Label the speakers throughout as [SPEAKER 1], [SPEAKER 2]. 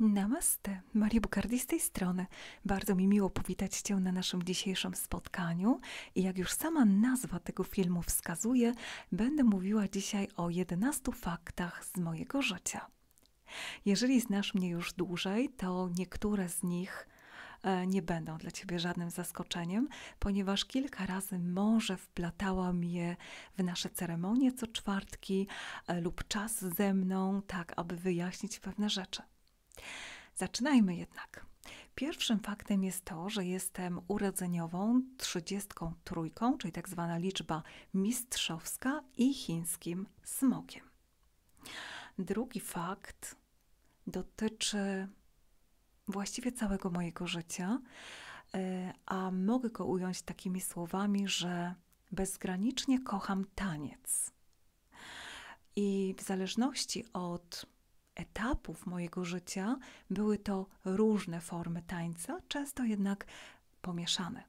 [SPEAKER 1] Namaste, Maria Bukardi z tej strony. Bardzo mi miło powitać Cię na naszym dzisiejszym spotkaniu i jak już sama nazwa tego filmu wskazuje, będę mówiła dzisiaj o 11 faktach z mojego życia. Jeżeli znasz mnie już dłużej, to niektóre z nich e, nie będą dla Ciebie żadnym zaskoczeniem, ponieważ kilka razy może wplatałam je w nasze ceremonie co czwartki e, lub czas ze mną, tak aby wyjaśnić pewne rzeczy. Zaczynajmy jednak. Pierwszym faktem jest to, że jestem urodzeniową trzydziestką trójką, czyli tak zwana liczba mistrzowska i chińskim smokiem. Drugi fakt dotyczy właściwie całego mojego życia, e, a mogę go ująć takimi słowami, że bezgranicznie kocham taniec. I w zależności od etapów mojego życia były to różne formy tańca, często jednak pomieszane.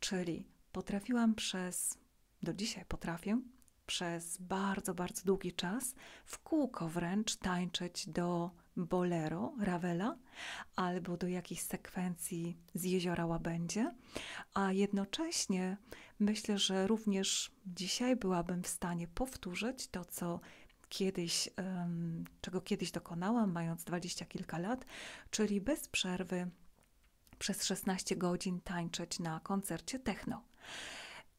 [SPEAKER 1] Czyli potrafiłam przez, do dzisiaj potrafię, przez bardzo, bardzo długi czas w kółko wręcz tańczyć do bolero Ravela albo do jakichś sekwencji z Jeziora Łabędzie, a jednocześnie myślę, że również dzisiaj byłabym w stanie powtórzyć to, co kiedyś, czego kiedyś dokonałam, mając dwadzieścia kilka lat, czyli bez przerwy przez 16 godzin tańczyć na koncercie techno.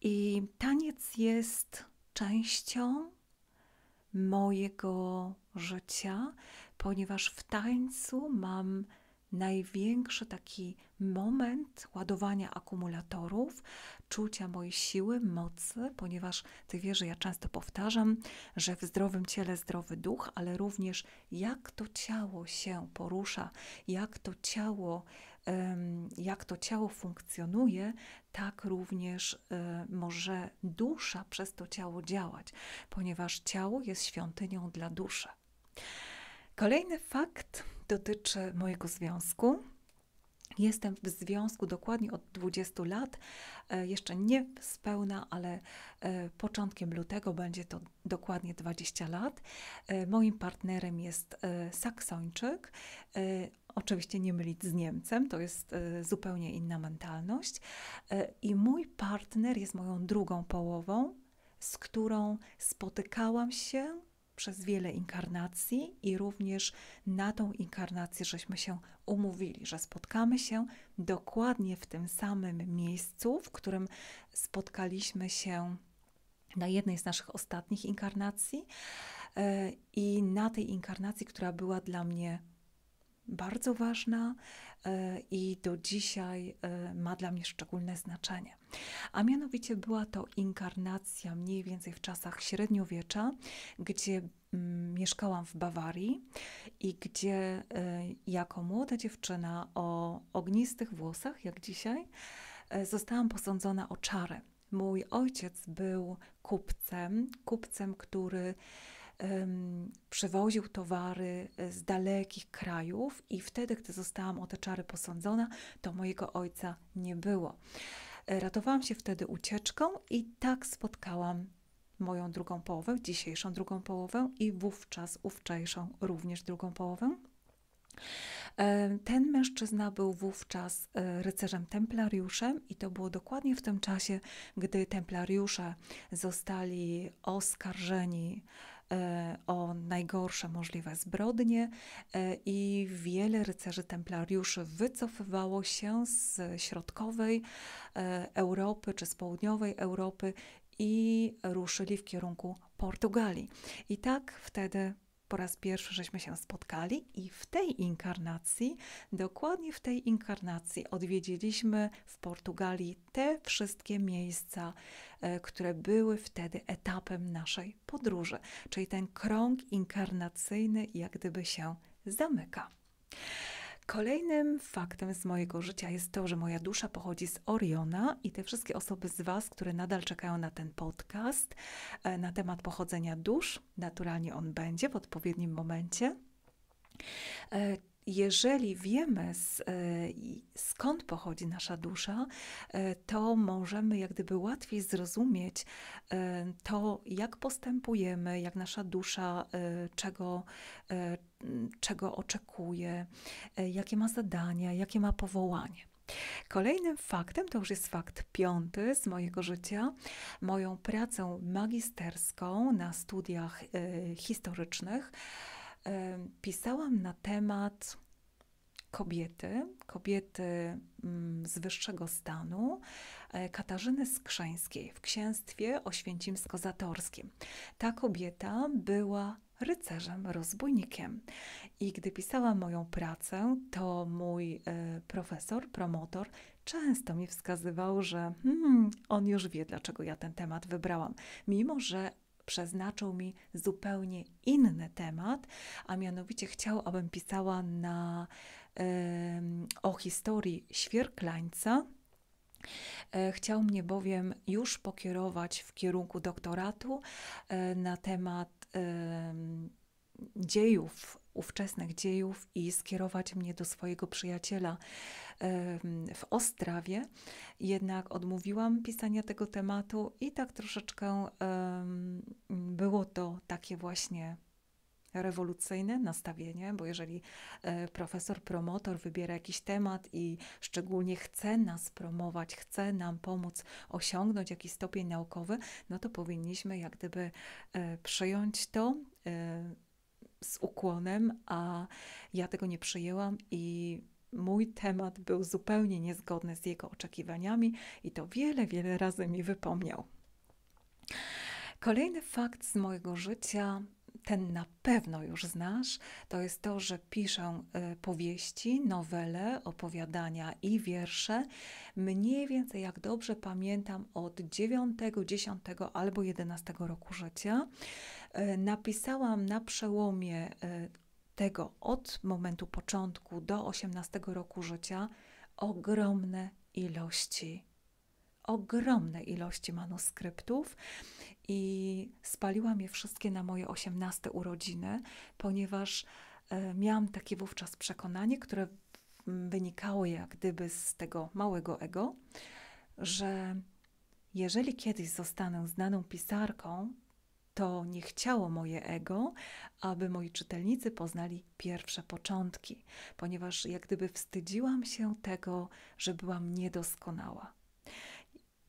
[SPEAKER 1] I taniec jest częścią mojego życia, ponieważ w tańcu mam największy taki moment ładowania akumulatorów, czucia mojej siły, mocy, ponieważ ty wiesz, że ja często powtarzam, że w zdrowym ciele zdrowy duch, ale również jak to ciało się porusza, jak to ciało, jak to ciało funkcjonuje, tak również y, może dusza przez to ciało działać, ponieważ ciało jest świątynią dla duszy. Kolejny fakt dotyczy mojego związku. Jestem w związku dokładnie od 20 lat, e, jeszcze nie z pełna, ale e, początkiem lutego będzie to dokładnie 20 lat. E, moim partnerem jest Saksończyk. Oczywiście nie mylić z Niemcem, to jest zupełnie inna mentalność. I mój partner jest moją drugą połową, z którą spotykałam się przez wiele inkarnacji i również na tą inkarnację żeśmy się umówili, że spotkamy się dokładnie w tym samym miejscu, w którym spotkaliśmy się na jednej z naszych ostatnich inkarnacji e, i na tej inkarnacji, która była dla mnie bardzo ważna e, i do dzisiaj e, ma dla mnie szczególne znaczenie. A mianowicie była to inkarnacja mniej więcej w czasach średniowiecza, gdzie mm, mieszkałam w Bawarii i gdzie e, jako młoda dziewczyna o ognistych włosach, jak dzisiaj, zostałam posądzona o czarę. Mój ojciec był kupcem, kupcem, który przewoził towary e, z dalekich krajów i wtedy, gdy zostałam o te czary posądzona, to mojego ojca nie było. E, ratowałam się wtedy ucieczką i tak spotkałam moją drugą połowę, dzisiejszą drugą połowę i wówczas ówczejszą również drugą połowę. E, ten mężczyzna był wówczas rycerzem templariuszem i to było dokładnie w tym czasie, gdy templariusze zostali oskarżeni E, o najgorsze możliwe zbrodnie e, i wiele rycerzy templariuszy wycofywało się z środkowej e, Europy czy z południowej Europy i ruszyli w kierunku Portugalii. I tak wtedy po raz pierwszy żeśmy się spotkali i w tej inkarnacji, dokładnie w tej inkarnacji odwiedziliśmy w Portugalii te wszystkie miejsca, e, które były wtedy etapem naszej podróży, czyli ten krąg inkarnacyjny jak gdyby się zamyka. Kolejnym faktem z mojego życia jest to, że moja dusza pochodzi z Oriona i te wszystkie osoby z Was, które nadal czekają na ten podcast e, na temat pochodzenia dusz, naturalnie on będzie w odpowiednim momencie. E, jeżeli wiemy z, e, skąd pochodzi nasza dusza, e, to możemy jak gdyby łatwiej zrozumieć e, to, jak postępujemy, jak nasza dusza, czego, czego oczekuje, jakie ma zadania, jakie ma powołanie. Kolejnym faktem, to już jest fakt piąty z mojego życia, moją pracę magisterską na studiach historycznych pisałam na temat kobiety, kobiety mm, z wyższego stanu, e, Katarzyny Skrzeńskiej w księstwie oświęcimsko-zatorskim. Ta kobieta była rycerzem, rozbójnikiem. I gdy pisałam moją pracę, to mój e, profesor, promotor, często mi wskazywał, że hmm, on już wie, dlaczego ja ten temat wybrałam, mimo że przeznaczył mi zupełnie inny temat, a mianowicie chciał, abym pisała na, yy, o historii świerklańca. E, chciał mnie bowiem już pokierować w kierunku doktoratu e, na temat dziejów ówczesnych dziejów i skierować mnie do swojego przyjaciela w Ostrawie. Jednak odmówiłam pisania tego tematu i tak troszeczkę było to takie właśnie rewolucyjne nastawienie, bo jeżeli e, profesor, promotor wybiera jakiś temat i szczególnie chce nas promować, chce nam pomóc osiągnąć jakiś stopień naukowy, no to powinniśmy jak gdyby e, przyjąć to, e, z ukłonem, a ja tego nie przyjęłam i mój temat był zupełnie niezgodny z jego oczekiwaniami i to wiele, wiele razy mi wypomniał. Kolejny fakt z mojego życia ten na pewno już znasz, to jest to, że piszę y, powieści, nowele, opowiadania i wiersze. Mniej więcej, jak dobrze pamiętam, od 9, 10 albo 11 roku życia. Y, napisałam na przełomie y, tego od momentu początku do 18 roku życia ogromne ilości ogromne ilości manuskryptów i spaliłam je wszystkie na moje 18 urodziny, ponieważ e, miałam takie wówczas przekonanie, które wynikało jak gdyby z tego małego ego, że jeżeli kiedyś zostanę znaną pisarką, to nie chciało moje ego, aby moi czytelnicy poznali pierwsze początki, ponieważ jak gdyby wstydziłam się tego, że byłam niedoskonała.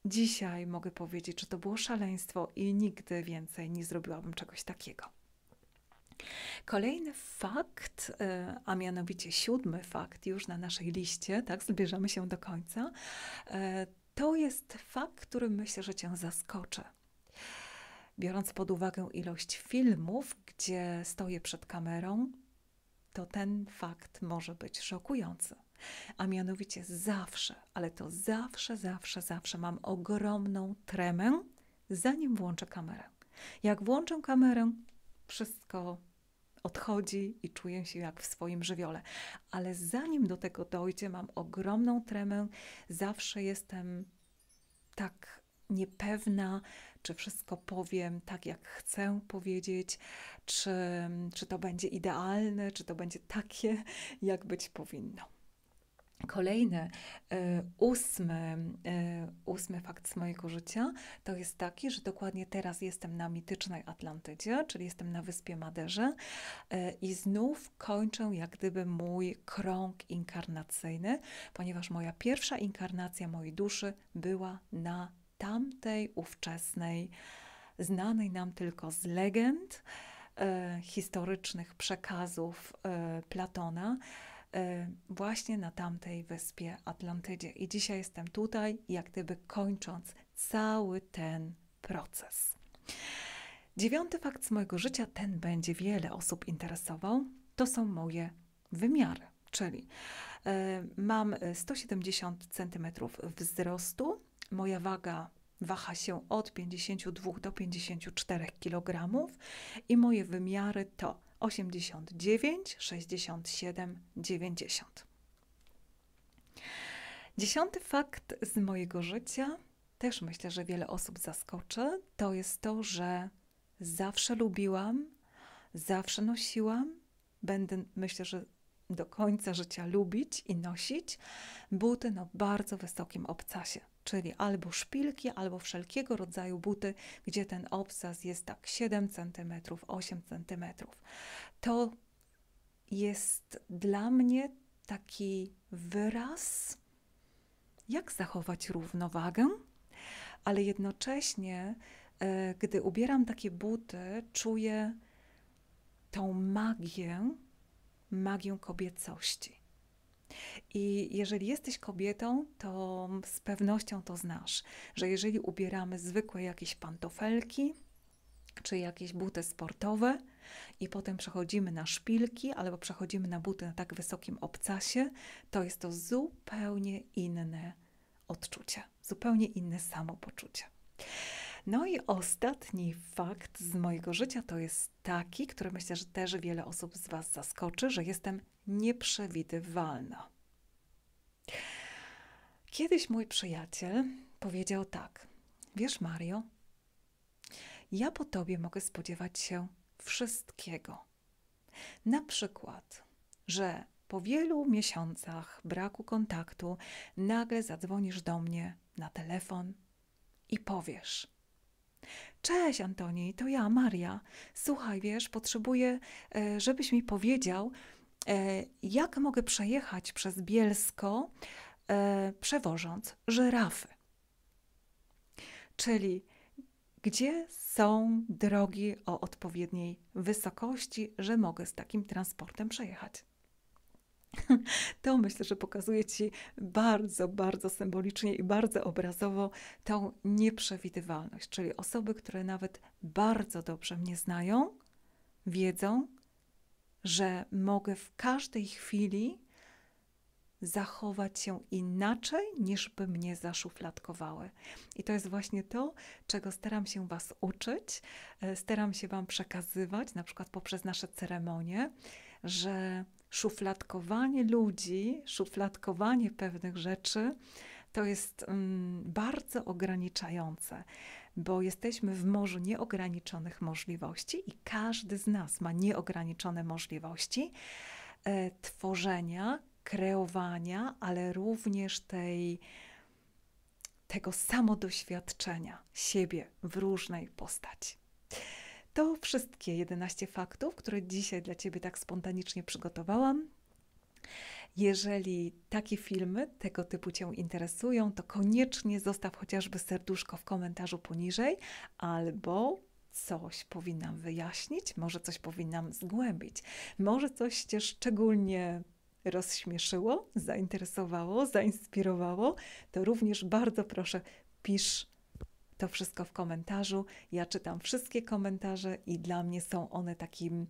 [SPEAKER 1] Dzisiaj mogę powiedzieć, że to było szaleństwo i nigdy więcej nie zrobiłabym czegoś takiego. Kolejny fakt, e, a mianowicie siódmy fakt już na naszej liście, tak, zbierzemy się do końca, e, to jest fakt, który myślę, że Cię zaskoczy. Biorąc pod uwagę ilość filmów, gdzie stoję przed kamerą, to ten fakt może być szokujący. A mianowicie zawsze, ale to zawsze, zawsze, zawsze mam ogromną tremę, zanim włączę kamerę. Jak włączę kamerę, wszystko odchodzi i czuję się jak w swoim żywiole. Ale zanim do tego dojdzie, mam ogromną tremę, zawsze jestem tak niepewna, czy wszystko powiem tak, jak chcę powiedzieć, czy, czy to będzie idealne, czy to będzie takie, jak być powinno. Kolejny, e, ósmy, e, ósmy fakt z mojego życia to jest taki, że dokładnie teraz jestem na mitycznej Atlantydzie, czyli jestem na wyspie Maderze e, i znów kończę jak gdyby mój krąg inkarnacyjny, ponieważ moja pierwsza inkarnacja mojej duszy była na tamtej ówczesnej, znanej nam tylko z legend, historycznych przekazów Platona E, właśnie na tamtej wyspie Atlantydzie. I dzisiaj jestem tutaj, jak gdyby kończąc cały ten proces. Dziewiąty fakt z mojego życia, ten będzie wiele osób interesował, to są moje wymiary, czyli e, mam 170 cm wzrostu, moja waga waha się od 52 do 54 kg i moje wymiary to 89 67 90. Dziesiąty fakt z mojego życia, też myślę, że wiele osób zaskoczy, to jest to, że zawsze lubiłam, zawsze nosiłam, będę myślę, że do końca życia lubić i nosić buty na bardzo wysokim obcasie, czyli albo szpilki, albo wszelkiego rodzaju buty, gdzie ten obcas jest tak 7 cm, 8 cm. To jest dla mnie taki wyraz, jak zachować równowagę, ale jednocześnie, e, gdy ubieram takie buty, czuję tą magię magią kobiecości. I jeżeli jesteś kobietą, to z pewnością to znasz, że jeżeli ubieramy zwykłe jakieś pantofelki, czy jakieś buty sportowe, i potem przechodzimy na szpilki albo przechodzimy na buty na tak wysokim obcasie, to jest to zupełnie inne odczucie, zupełnie inne samopoczucie. No i ostatni fakt z mojego życia to jest taki, który myślę, że też wiele osób z Was zaskoczy, że jestem nieprzewidywalna. Kiedyś mój przyjaciel powiedział tak: Wiesz, Mario, ja po tobie mogę spodziewać się wszystkiego. Na przykład, że po wielu miesiącach braku kontaktu nagle zadzwonisz do mnie na telefon i powiesz: Cześć Antoni, to ja, Maria. Słuchaj, wiesz, potrzebuję, e, żebyś mi powiedział, e, jak mogę przejechać przez Bielsko, e, przewożąc żyrafy. Czyli gdzie są drogi o odpowiedniej wysokości, że mogę z takim transportem przejechać? to myślę, że pokazuje Ci bardzo, bardzo symbolicznie i bardzo obrazowo tą nieprzewidywalność, czyli osoby, które nawet bardzo dobrze mnie znają, wiedzą, że mogę w każdej chwili zachować się inaczej, niż by mnie zaszufladkowały. I to jest właśnie to, czego staram się Was uczyć, e, staram się Wam przekazywać, na przykład poprzez nasze ceremonie, że szufladkowanie ludzi, szufladkowanie pewnych rzeczy to jest mm, bardzo ograniczające, bo jesteśmy w morzu nieograniczonych możliwości i każdy z nas ma nieograniczone możliwości e, tworzenia, kreowania, ale również tej tego samodoświadczenia siebie w różnej postaci. To wszystkie 11 faktów, które dzisiaj dla Ciebie tak spontanicznie przygotowałam. Jeżeli takie filmy tego typu Cię interesują, to koniecznie zostaw chociażby serduszko w komentarzu poniżej albo coś powinnam wyjaśnić, może coś powinnam zgłębić, może coś Cię szczególnie rozśmieszyło, zainteresowało, zainspirowało, to również bardzo proszę pisz to wszystko w komentarzu. Ja czytam wszystkie komentarze i dla mnie są one takim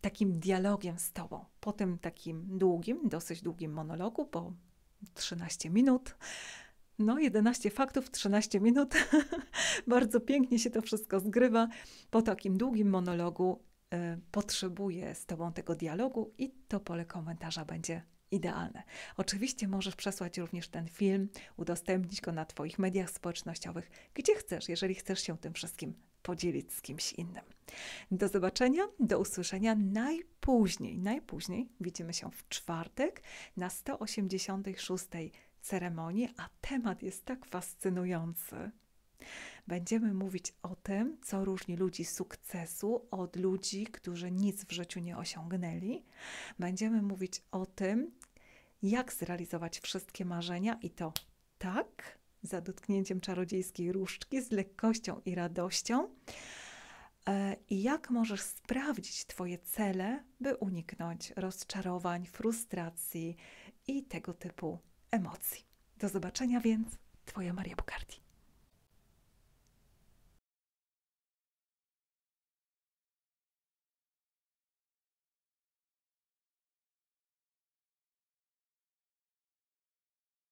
[SPEAKER 1] takim dialogiem z Tobą. Po tym takim długim, dosyć długim monologu, bo 13 minut, no 11 faktów, 13 minut, bardzo pięknie się to wszystko zgrywa. Po takim długim monologu y, potrzebuję z Tobą tego dialogu i to pole komentarza będzie idealne. Oczywiście możesz przesłać również ten film, udostępnić go na Twoich mediach społecznościowych, gdzie chcesz, jeżeli chcesz się tym wszystkim podzielić z kimś innym. Do zobaczenia, do usłyszenia najpóźniej. Najpóźniej widzimy się w czwartek na 186 ceremonii, a temat jest tak fascynujący. Będziemy mówić o tym, co różni ludzi sukcesu od ludzi, którzy nic w życiu nie osiągnęli. Będziemy mówić o tym, jak zrealizować wszystkie marzenia i to tak, za dotknięciem czarodziejskiej różdżki, z lekkością i radością. E, I jak możesz sprawdzić Twoje cele, by uniknąć rozczarowań, frustracji i tego typu emocji. Do zobaczenia więc, Twoja Maria Bukardi.